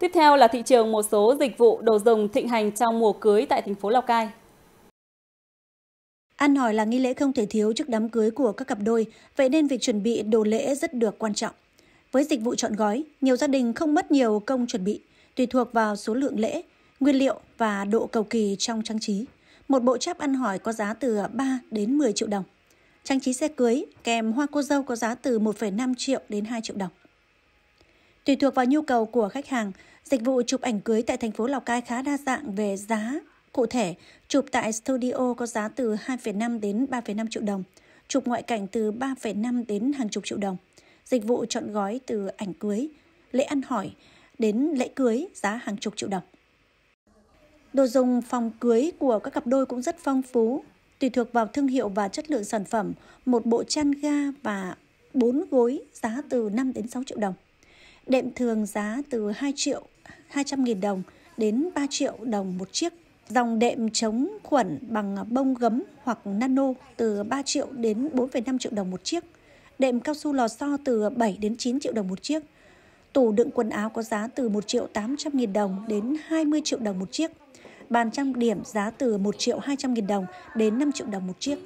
Tiếp theo là thị trường một số dịch vụ đồ dùng thịnh hành trong mùa cưới tại thành phố Lào Cai. Ăn hỏi là nghi lễ không thể thiếu trước đám cưới của các cặp đôi, vậy nên việc chuẩn bị đồ lễ rất được quan trọng. Với dịch vụ chọn gói, nhiều gia đình không mất nhiều công chuẩn bị, tùy thuộc vào số lượng lễ, nguyên liệu và độ cầu kỳ trong trang trí. Một bộ cháp ăn hỏi có giá từ 3 đến 10 triệu đồng. Trang trí xe cưới kèm hoa cô dâu có giá từ 1,5 triệu đến 2 triệu đồng. Tùy thuộc vào nhu cầu của khách hàng Dịch vụ chụp ảnh cưới tại thành phố Lào Cai khá đa dạng về giá. Cụ thể, chụp tại studio có giá từ 2,5 đến 3,5 triệu đồng, chụp ngoại cảnh từ 3,5 đến hàng chục triệu đồng. Dịch vụ chọn gói từ ảnh cưới, lễ ăn hỏi đến lễ cưới giá hàng chục triệu đồng. Đồ dùng phòng cưới của các cặp đôi cũng rất phong phú, tùy thuộc vào thương hiệu và chất lượng sản phẩm, một bộ chăn ga và bốn gối giá từ 5 đến 6 triệu đồng. Đệm thường giá từ 2 triệu 200 nghìn đồng đến 3 triệu đồng một chiếc. Dòng đệm chống khuẩn bằng bông gấm hoặc nano từ 3 triệu đến 4,5 triệu đồng một chiếc. Đệm cao su lò xo từ 7 đến 9 triệu đồng một chiếc. Tủ đựng quần áo có giá từ 1 triệu 800 nghìn đồng đến 20 triệu đồng một chiếc. Bàn trang điểm giá từ 1 triệu 200 nghìn đồng đến 5 triệu đồng một chiếc.